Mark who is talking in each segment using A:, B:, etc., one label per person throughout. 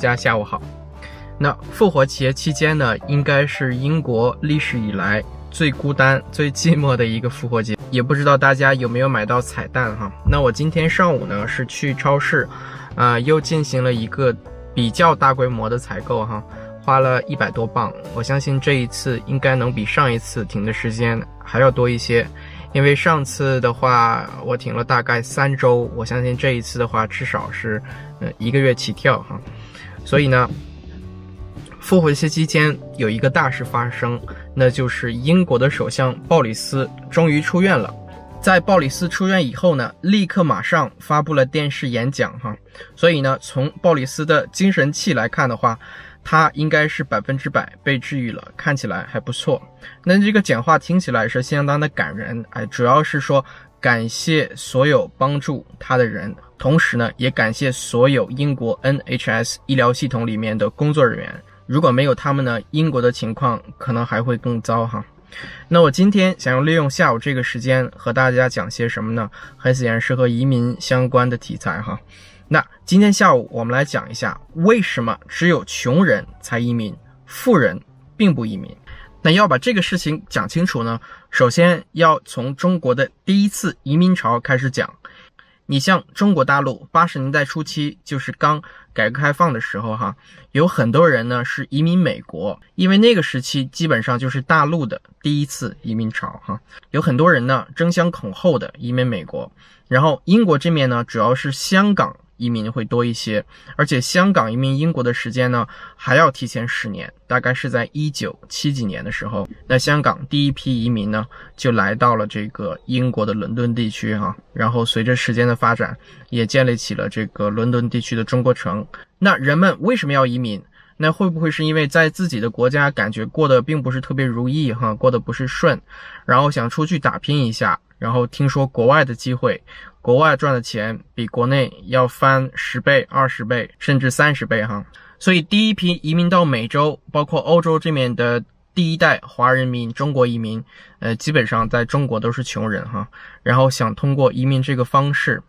A: 大家下午好。那复活节期间呢，应该是英国历史以来最孤单、最寂寞的一个复活节。也不知道大家有没有买到彩蛋哈。那我今天上午呢是去超市，呃，又进行了一个比较大规模的采购哈，花了一百多镑。我相信这一次应该能比上一次停的时间还要多一些，因为上次的话我停了大概三周，我相信这一次的话至少是呃一个月起跳哈。所以呢，复活节期间有一个大事发生，那就是英国的首相鲍里斯终于出院了。在鲍里斯出院以后呢，立刻马上发布了电视演讲，哈。所以呢，从鲍里斯的精神气来看的话，他应该是百分之百被治愈了，看起来还不错。那这个讲话听起来是相当的感人，哎，主要是说感谢所有帮助他的人。同时呢，也感谢所有英国 NHS 医疗系统里面的工作人员。如果没有他们呢，英国的情况可能还会更糟哈。那我今天想要利用下午这个时间和大家讲些什么呢？很显然是和移民相关的题材哈。那今天下午我们来讲一下，为什么只有穷人才移民，富人并不移民。那要把这个事情讲清楚呢，首先要从中国的第一次移民潮开始讲。你像中国大陆八十年代初期，就是刚改革开放的时候，哈，有很多人呢是移民美国，因为那个时期基本上就是大陆的第一次移民潮，哈，有很多人呢争相恐后的移民美国，然后英国这面呢主要是香港。移民会多一些，而且香港移民英国的时间呢，还要提前十年，大概是在一九七几年的时候。那香港第一批移民呢，就来到了这个英国的伦敦地区，哈。然后随着时间的发展，也建立起了这个伦敦地区的中国城。那人们为什么要移民？那会不会是因为在自己的国家感觉过得并不是特别如意，哈，过得不是顺，然后想出去打拼一下？然后听说国外的机会，国外赚的钱比国内要翻十倍、二十倍，甚至三十倍，哈。所以第一批移民到美洲，包括欧洲这面的第一代华人民，中国移民，呃，基本上在中国都是穷人，哈。然后想通过移民这个方式。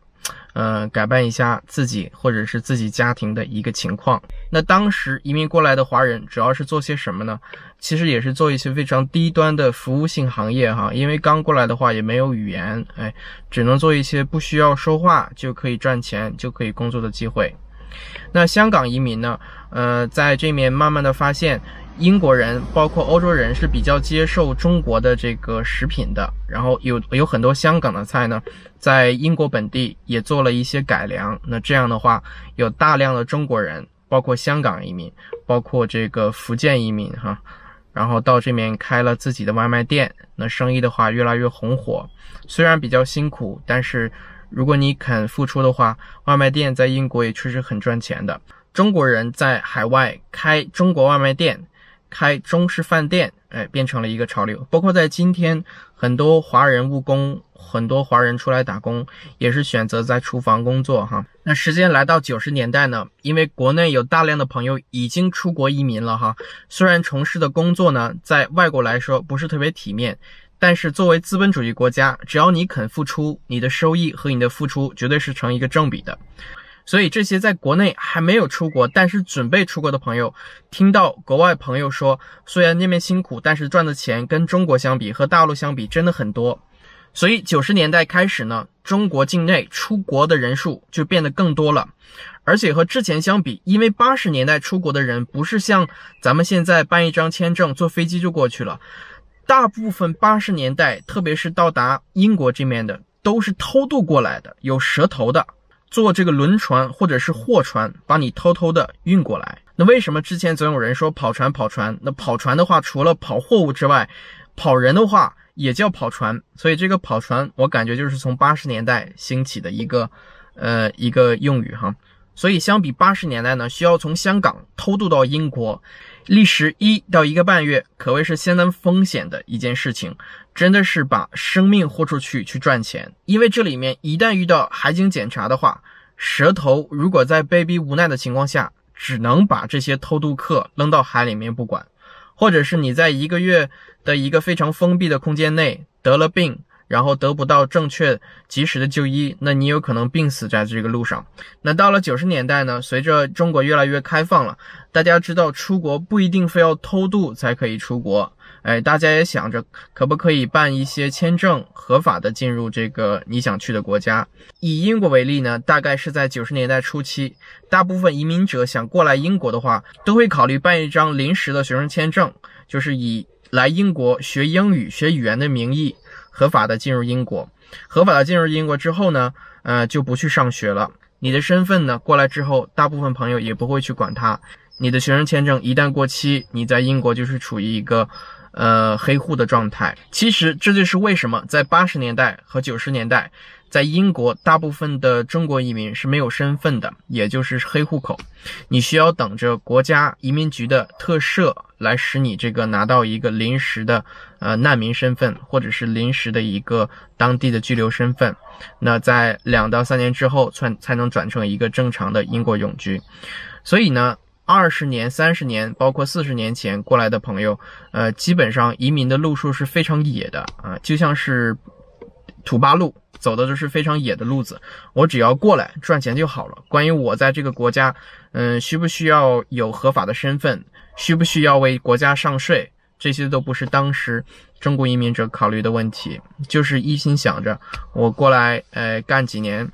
A: 呃，改变一下自己或者是自己家庭的一个情况。那当时移民过来的华人主要是做些什么呢？其实也是做一些非常低端的服务性行业哈，因为刚过来的话也没有语言，哎，只能做一些不需要说话就可以赚钱就可以工作的机会。那香港移民呢，呃，在这面慢慢的发现。英国人包括欧洲人是比较接受中国的这个食品的，然后有有很多香港的菜呢，在英国本地也做了一些改良。那这样的话，有大量的中国人，包括香港移民，包括这个福建移民哈，然后到这边开了自己的外卖店，那生意的话越来越红火。虽然比较辛苦，但是如果你肯付出的话，外卖店在英国也确实很赚钱的。中国人在海外开中国外卖店。开中式饭店，哎，变成了一个潮流。包括在今天，很多华人务工，很多华人出来打工，也是选择在厨房工作。哈，那时间来到九十年代呢，因为国内有大量的朋友已经出国移民了。哈，虽然从事的工作呢，在外国来说不是特别体面，但是作为资本主义国家，只要你肯付出，你的收益和你的付出绝对是成一个正比的。所以这些在国内还没有出国，但是准备出国的朋友，听到国外朋友说，虽然那边辛苦，但是赚的钱跟中国相比，和大陆相比真的很多。所以九十年代开始呢，中国境内出国的人数就变得更多了，而且和之前相比，因为八十年代出国的人不是像咱们现在办一张签证坐飞机就过去了，大部分八十年代，特别是到达英国这面的，都是偷渡过来的，有蛇头的。坐这个轮船或者是货船把你偷偷的运过来，那为什么之前总有人说跑船跑船？那跑船的话，除了跑货物之外，跑人的话也叫跑船，所以这个跑船我感觉就是从八十年代兴起的一个呃一个用语哈。所以相比八十年代呢，需要从香港偷渡到英国。历时一到一个半月，可谓是相当风险的一件事情，真的是把生命豁出去去赚钱。因为这里面一旦遇到海警检查的话，蛇头如果在被逼无奈的情况下，只能把这些偷渡客扔到海里面不管，或者是你在一个月的一个非常封闭的空间内得了病。然后得不到正确及时的就医，那你有可能病死在这个路上。那到了九十年代呢？随着中国越来越开放了，大家知道出国不一定非要偷渡才可以出国。哎，大家也想着可不可以办一些签证，合法的进入这个你想去的国家。以英国为例呢，大概是在九十年代初期，大部分移民者想过来英国的话，都会考虑办一张临时的学生签证，就是以来英国学英语、学语言的名义。合法的进入英国，合法的进入英国之后呢，呃，就不去上学了。你的身份呢，过来之后，大部分朋友也不会去管他。你的学生签证一旦过期，你在英国就是处于一个呃黑户的状态。其实这就是为什么在八十年代和九十年代。在英国，大部分的中国移民是没有身份的，也就是黑户口。你需要等着国家移民局的特赦来使你这个拿到一个临时的呃难民身份，或者是临时的一个当地的居留身份。那在两到三年之后，才才能转成一个正常的英国永居。所以呢，二十年、三十年，包括四十年前过来的朋友，呃，基本上移民的路数是非常野的啊，就像是土八路。走的都是非常野的路子，我只要过来赚钱就好了。关于我在这个国家，嗯，需不需要有合法的身份，需不需要为国家上税，这些都不是当时中国移民者考虑的问题，就是一心想着我过来，呃，干几年，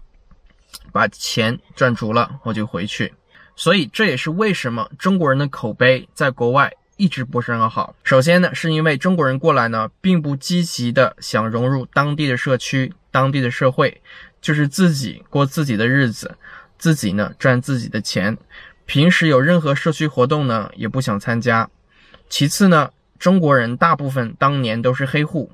A: 把钱赚足了，我就回去。所以这也是为什么中国人的口碑在国外一直不是很好。首先呢，是因为中国人过来呢，并不积极的想融入当地的社区。当地的社会就是自己过自己的日子，自己呢赚自己的钱。平时有任何社区活动呢，也不想参加。其次呢，中国人大部分当年都是黑户，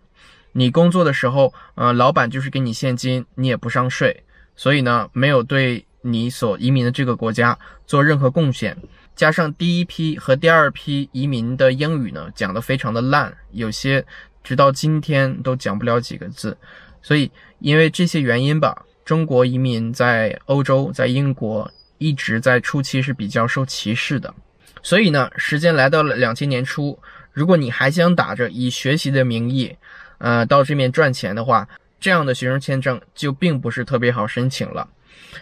A: 你工作的时候，呃，老板就是给你现金，你也不上税，所以呢，没有对你所移民的这个国家做任何贡献。加上第一批和第二批移民的英语呢讲得非常的烂，有些直到今天都讲不了几个字。所以，因为这些原因吧，中国移民在欧洲，在英国一直在初期是比较受歧视的。所以呢，时间来到了两千年初，如果你还想打着以学习的名义，呃，到这面赚钱的话，这样的学生签证就并不是特别好申请了。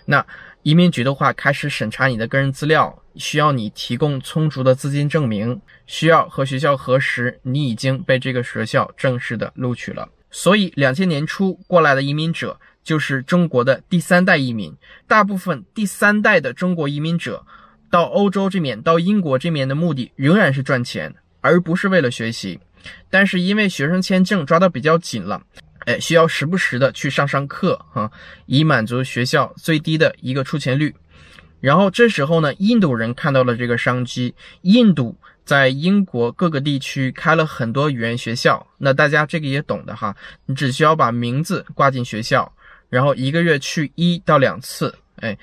A: 那移民局的话开始审查你的个人资料，需要你提供充足的资金证明，需要和学校核实你已经被这个学校正式的录取了。所以，两千年初过来的移民者就是中国的第三代移民。大部分第三代的中国移民者，到欧洲这面、到英国这面的目的仍然是赚钱，而不是为了学习。但是，因为学生签证抓得比较紧了，哎，需要时不时的去上上课啊，以满足学校最低的一个出勤率。然后这时候呢，印度人看到了这个商机，印度。在英国各个地区开了很多语言学校，那大家这个也懂的哈。你只需要把名字挂进学校，然后一个月去一到两次，哎，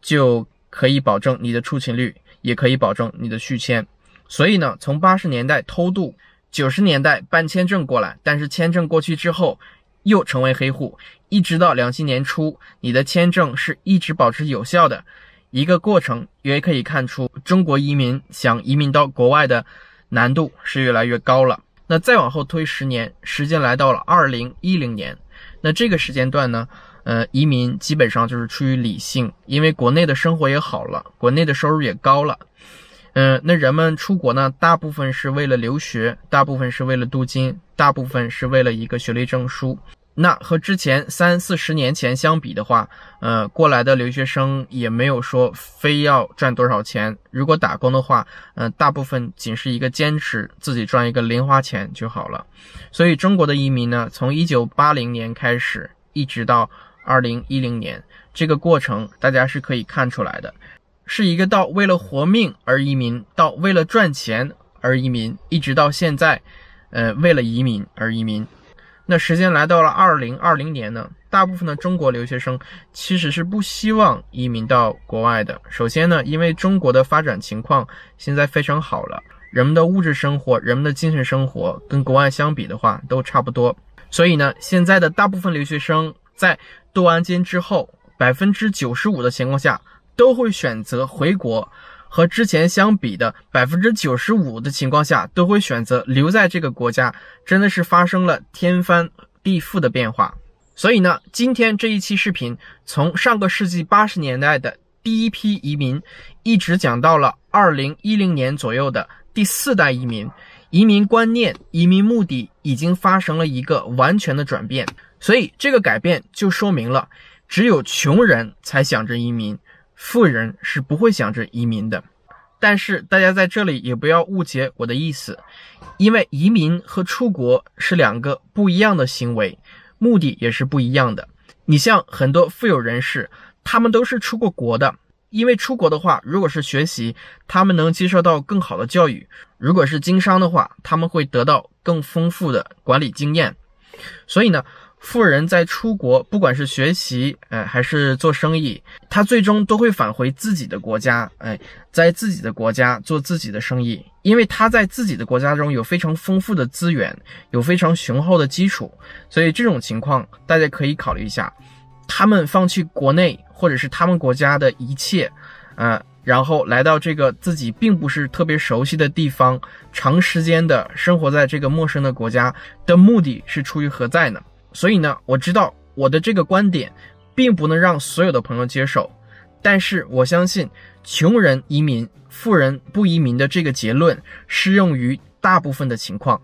A: 就可以保证你的出勤率，也可以保证你的续签。所以呢，从八十年代偷渡，九十年代办签证过来，但是签证过去之后又成为黑户，一直到两千年初，你的签证是一直保持有效的。一个过程也可以看出，中国移民想移民到国外的难度是越来越高了。那再往后推十年，时间来到了二零一零年，那这个时间段呢，呃，移民基本上就是出于理性，因为国内的生活也好了，国内的收入也高了，嗯，那人们出国呢，大部分是为了留学，大部分是为了镀金，大部分是为了一个学历证书。那和之前三四十年前相比的话，呃，过来的留学生也没有说非要赚多少钱。如果打工的话，嗯，大部分仅是一个坚持，自己赚一个零花钱就好了。所以中国的移民呢，从一九八零年开始，一直到二零一零年，这个过程大家是可以看出来的，是一个到为了活命而移民，到为了赚钱而移民，一直到现在，呃，为了移民而移民。那时间来到了二零二零年呢，大部分的中国留学生其实是不希望移民到国外的。首先呢，因为中国的发展情况现在非常好了，人们的物质生活、人们的精神生活跟国外相比的话都差不多，所以呢，现在的大部分留学生在镀完金之后，百分之九十五的情况下都会选择回国。和之前相比的百分之九十五的情况下，都会选择留在这个国家，真的是发生了天翻地覆的变化。所以呢，今天这一期视频从上个世纪八十年代的第一批移民，一直讲到了二零一零年左右的第四代移民，移民观念、移民目的已经发生了一个完全的转变。所以这个改变就说明了，只有穷人才想着移民。富人是不会想着移民的，但是大家在这里也不要误解我的意思，因为移民和出国是两个不一样的行为，目的也是不一样的。你像很多富有人士，他们都是出过国的，因为出国的话，如果是学习，他们能接受到更好的教育；如果是经商的话，他们会得到更丰富的管理经验。所以呢。富人在出国，不管是学习，哎，还是做生意，他最终都会返回自己的国家，哎，在自己的国家做自己的生意，因为他在自己的国家中有非常丰富的资源，有非常雄厚的基础，所以这种情况大家可以考虑一下，他们放弃国内或者是他们国家的一切，呃，然后来到这个自己并不是特别熟悉的地方，长时间的生活在这个陌生的国家的目的是出于何在呢？所以呢，我知道我的这个观点，并不能让所有的朋友接受，但是我相信，穷人移民，富人不移民的这个结论，适用于大部分的情况。